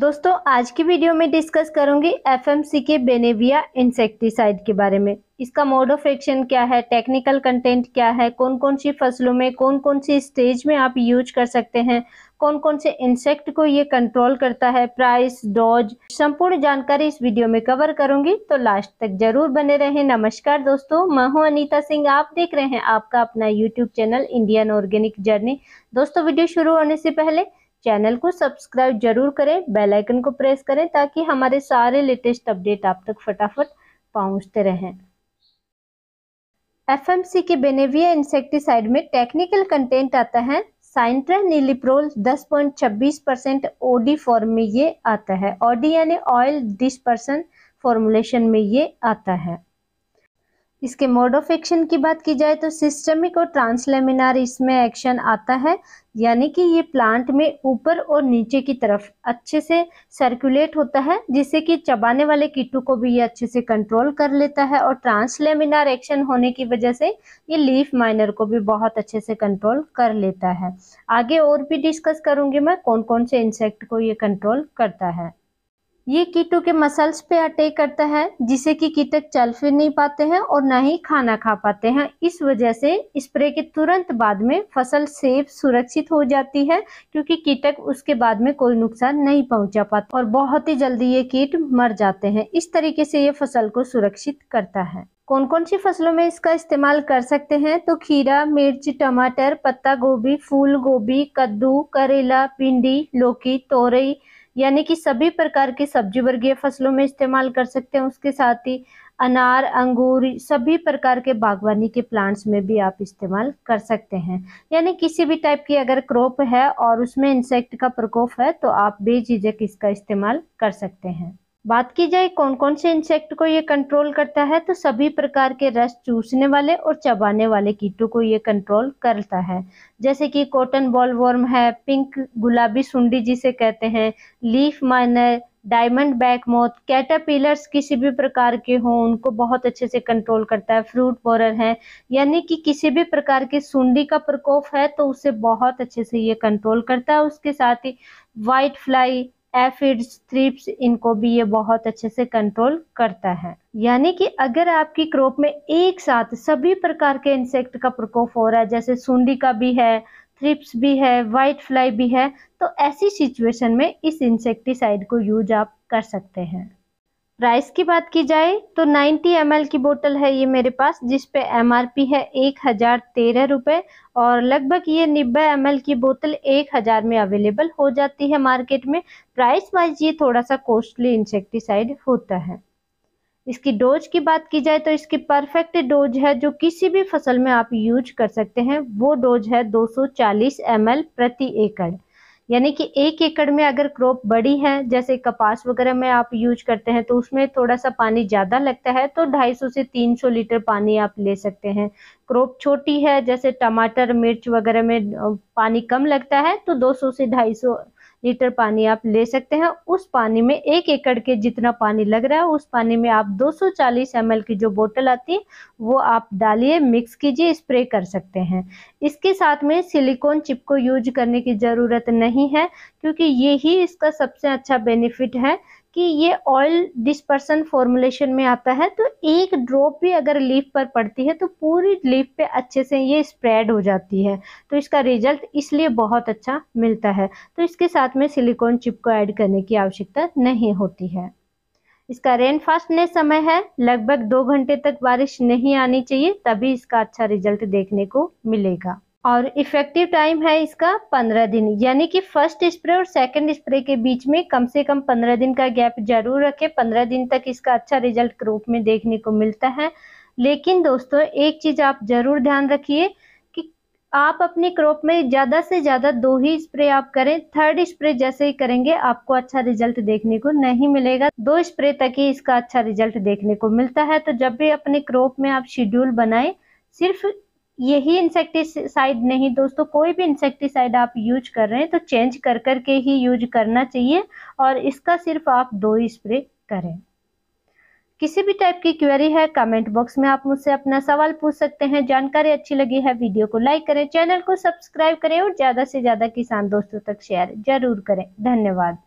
दोस्तों आज की वीडियो में डिस्कस करूंगी एफएमसी के बेनेविया इंसेक्टिसाइड के बारे में इसका मोड ऑफ एक्शन क्या है टेक्निकल कंटेंट क्या है कौन कौन सी फसलों में कौन कौन सी स्टेज में आप यूज कर सकते हैं कौन कौन से इंसेक्ट को ये कंट्रोल करता है प्राइस डॉज संपूर्ण जानकारी इस वीडियो में कवर करूंगी तो लास्ट तक जरूर बने रहे नमस्कार दोस्तों मैं हूँ अनिता सिंह आप देख रहे हैं आपका अपना YouTube channel Indian organic journey दोस्तों वीडियो शुरू होने से पहले चैनल को सब्सक्राइब जरूर करें बेल आइकन को प्रेस करें ताकि हमारे सारे लेटेस्ट अपडेट आप तक फटाफट पहुंचते रहें एफएमसी के बेनेविया इंसेक्टिसाइड में टेक्निकल कंटेंट आता है cyantraniliprole 10.26 percent OD form में ये आता है ओडी यानी ऑयल डिस्पर्सन फॉर्मुलेशन में ये आता है इसके मोड ऑफ एक्शन की बात की जाए तो सिस्टमिक और ट्रांसलेमिनार इसमें एक्शन आता है यानी कि ये प्लांट में ऊपर और नीचे की तरफ अच्छे से सर्कुलेट होता है जिससे कि चबाने वाले कीटों को भी ये अच्छे से कंट्रोल कर लेता है और ट्रांसलेमिनार एक्शन होने की वजह से ये लीफ माइनर को भी बहुत अच्छे से कंट्रोल कर लेता है आगे और भी डिस्कस करूँगी मैं कौन कौन से इंसेक्ट को ये कंट्रोल करता है ये कीटों के मसल्स पे अटैक करता है जिसे कि कीटक चल फिर नहीं पाते हैं और ना ही खाना खा पाते हैं इस वजह से स्प्रे के तुरंत बाद में फसल सेफ सुरक्षित हो जाती है क्योंकि कीटक उसके बाद में कोई नुकसान नहीं पहुंचा पाता और बहुत ही जल्दी ये कीट मर जाते हैं इस तरीके से ये फसल को सुरक्षित करता है कौन कौन सी फसलों में इसका इस्तेमाल कर सकते हैं तो खीरा मिर्च टमाटर पत्ता गोभी फूल गोभी कद्दू करेला भिंडी लौकी तोरई यानी कि सभी प्रकार की सब्जी वर्गीय फसलों में इस्तेमाल कर सकते हैं उसके साथ ही अनार अंगूर सभी प्रकार के बागवानी के प्लांट्स में भी आप इस्तेमाल कर सकते हैं यानी किसी भी टाइप की अगर क्रॉप है और उसमें इंसेक्ट का प्रकोप है तो आप बेझिझक इसका इस्तेमाल कर सकते हैं बात की जाए कौन कौन से इंसेक्ट को ये कंट्रोल करता है तो सभी प्रकार के रस चूसने वाले और चबाने वाले कीटों को ये कंट्रोल करता है जैसे कि कॉटन बॉल वर्म है पिंक गुलाबी सुंडी जिसे कहते हैं leaf miner diamondback moth caterpillars किसी भी प्रकार के हों उनको बहुत अच्छे से कंट्रोल करता है फ्रूट बोरर है यानी कि किसी भी प्रकार की सुंडी का प्रकोप है तो उसे बहुत अच्छे से ये कंट्रोल करता है उसके साथ ही वाइट फ्लाई एफिड्स थ्रिप्स इनको भी ये बहुत अच्छे से कंट्रोल करता है यानी कि अगर आपकी क्रॉप में एक साथ सभी प्रकार के इंसेक्ट का प्रकोप हो रहा है जैसे सूंडी का भी है थ्रिप्स भी है वाइट फ्लाई भी है तो ऐसी सिचुएशन में इस इंसेक्टिसाइड को यूज आप कर सकते हैं प्राइस की बात की जाए तो 90 एम की बोतल है ये मेरे पास जिस पे एम है एक हज़ार तेरह रुपए और लगभग ये नब्बे एम की बोतल एक हज़ार में अवेलेबल हो जाती है मार्केट में प्राइस वाइज ये थोड़ा सा कॉस्टली इंसेक्टिसाइड होता है इसकी डोज की बात की जाए तो इसकी परफेक्ट डोज है जो किसी भी फसल में आप यूज कर सकते हैं वो डोज है 240 सौ एम प्रति एकड़ यानी कि एक एकड़ में अगर क्रॉप बड़ी है जैसे कपास वगैरह में आप यूज करते हैं तो उसमें थोड़ा सा पानी ज़्यादा लगता है तो 250 से 300 लीटर पानी आप ले सकते हैं क्रॉप छोटी है जैसे टमाटर मिर्च वगैरह में पानी कम लगता है तो 200 से 250 लीटर पानी आप ले सकते हैं उस पानी में एक एकड़ के जितना पानी लग रहा है उस पानी में आप 240 सौ की जो बोतल आती है वो आप डालिए मिक्स कीजिए स्प्रे कर सकते हैं इसके साथ में सिलिकॉन चिप को यूज करने की ज़रूरत नहीं है क्योंकि ये ही इसका सबसे अच्छा बेनिफिट है कि ये ऑयल डिस्पर्सन फॉर्मुलेशन में आता है तो एक ड्रॉप भी अगर लीफ पर पड़ती है तो पूरी लीफ पे अच्छे से ये स्प्रेड हो जाती है तो इसका रिजल्ट इसलिए बहुत अच्छा मिलता है तो इसके साथ में सिलिकॉन चिप को ऐड करने की आवश्यकता नहीं होती है इसका रेनफास्ट ने समय है लगभग दो घंटे तक बारिश नहीं आनी चाहिए तभी इसका अच्छा रिजल्ट देखने को मिलेगा और इफेक्टिव टाइम है इसका पंद्रह दिन यानी कि फर्स्ट स्प्रे और सेकंड स्प्रे के बीच में कम से कम पंद्रह दिन का गैप जरूर रखें पंद्रह दिन तक इसका अच्छा रिजल्ट क्रूप में देखने को मिलता है लेकिन दोस्तों एक चीज़ आप ज़रूर ध्यान रखिए कि आप अपने क्रॉप में ज़्यादा से ज़्यादा दो ही स्प्रे आप करें थर्ड स्प्रे जैसे ही करेंगे आपको अच्छा रिजल्ट देखने को नहीं मिलेगा दो स्प्रे तक ही इसका अच्छा रिजल्ट देखने को मिलता है तो जब भी अपने क्रॉप में आप शेड्यूल बनाएं सिर्फ यही इंसेक्टिसाइड नहीं दोस्तों कोई भी इंसेक्टिसाइड आप यूज कर रहे हैं तो चेंज कर कर के ही यूज करना चाहिए और इसका सिर्फ आप दो ही स्प्रे करें किसी भी टाइप की क्वेरी है कमेंट बॉक्स में आप मुझसे अपना सवाल पूछ सकते हैं जानकारी अच्छी लगी है वीडियो को लाइक करें चैनल को सब्सक्राइब करें और ज़्यादा से ज़्यादा किसान दोस्तों तक शेयर जरूर करें धन्यवाद